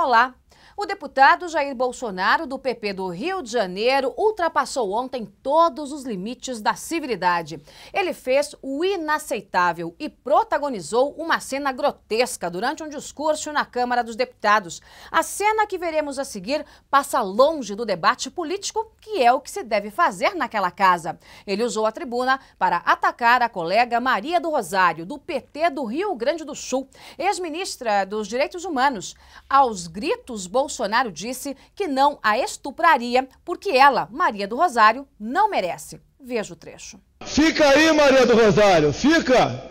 Olá, o deputado Jair Bolsonaro, do PP do Rio de Janeiro, ultrapassou ontem todos os limites da civilidade. Ele fez o inaceitável e protagonizou uma cena grotesca durante um discurso na Câmara dos Deputados. A cena que veremos a seguir passa longe do debate político, que é o que se deve fazer naquela casa. Ele usou a tribuna para atacar a colega Maria do Rosário, do PT do Rio Grande do Sul, ex-ministra dos Direitos Humanos. Aos gritos, Bolsonaro Bolsonaro disse que não a estupraria porque ela, Maria do Rosário, não merece. Veja o trecho. Fica aí, Maria do Rosário, fica!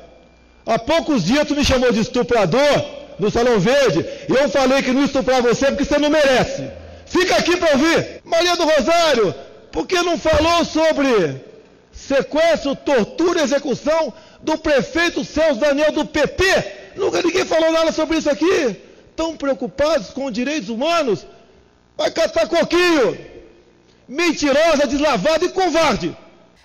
Há poucos dias tu me chamou de estuprador no Salão Verde e eu falei que não estuprar você porque você não merece. Fica aqui para ouvir. Maria do Rosário, por que não falou sobre sequestro, tortura e execução do prefeito Celso Daniel do PP? Nunca ninguém falou nada sobre isso aqui tão preocupados com direitos humanos, vai catar coquinho, mentirosa, deslavada e covarde.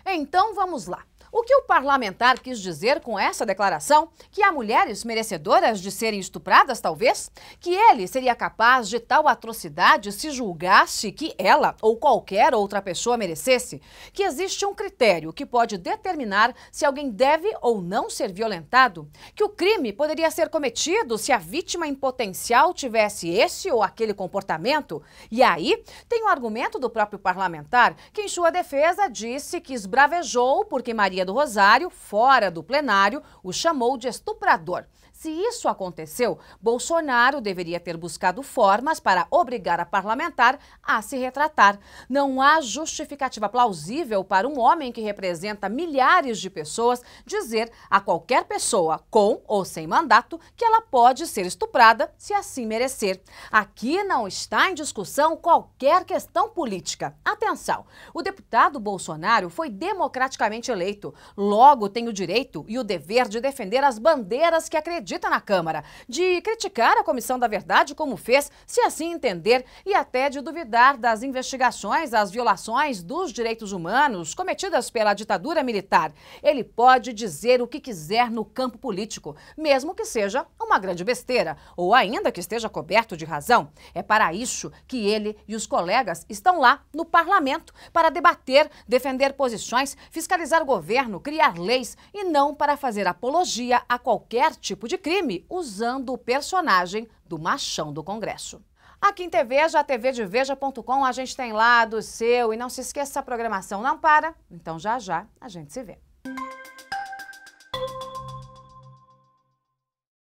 Então vamos lá. O que o parlamentar quis dizer com essa declaração? Que há mulheres merecedoras de serem estupradas, talvez? Que ele seria capaz de tal atrocidade se julgasse que ela ou qualquer outra pessoa merecesse? Que existe um critério que pode determinar se alguém deve ou não ser violentado? Que o crime poderia ser cometido se a vítima em potencial tivesse esse ou aquele comportamento? E aí tem o argumento do próprio parlamentar que, em sua defesa, disse que esbravejou porque Maria do Rosário, fora do plenário, o chamou de estuprador. Se isso aconteceu, Bolsonaro deveria ter buscado formas para obrigar a parlamentar a se retratar. Não há justificativa plausível para um homem que representa milhares de pessoas dizer a qualquer pessoa, com ou sem mandato, que ela pode ser estuprada se assim merecer. Aqui não está em discussão qualquer questão política. Atenção, o deputado Bolsonaro foi democraticamente eleito. Logo, tem o direito e o dever de defender as bandeiras que acreditam acredita na Câmara, de criticar a Comissão da Verdade como fez, se assim entender, e até de duvidar das investigações às violações dos direitos humanos cometidas pela ditadura militar. Ele pode dizer o que quiser no campo político, mesmo que seja uma grande besteira, ou ainda que esteja coberto de razão. É para isso que ele e os colegas estão lá no parlamento para debater, defender posições, fiscalizar o governo, criar leis e não para fazer apologia a qualquer tipo de de crime usando o personagem do machão do Congresso. Aqui em TV, já TV de Veja.com, a gente tem lá do seu. E não se esqueça, a programação não para. Então já já a gente se vê.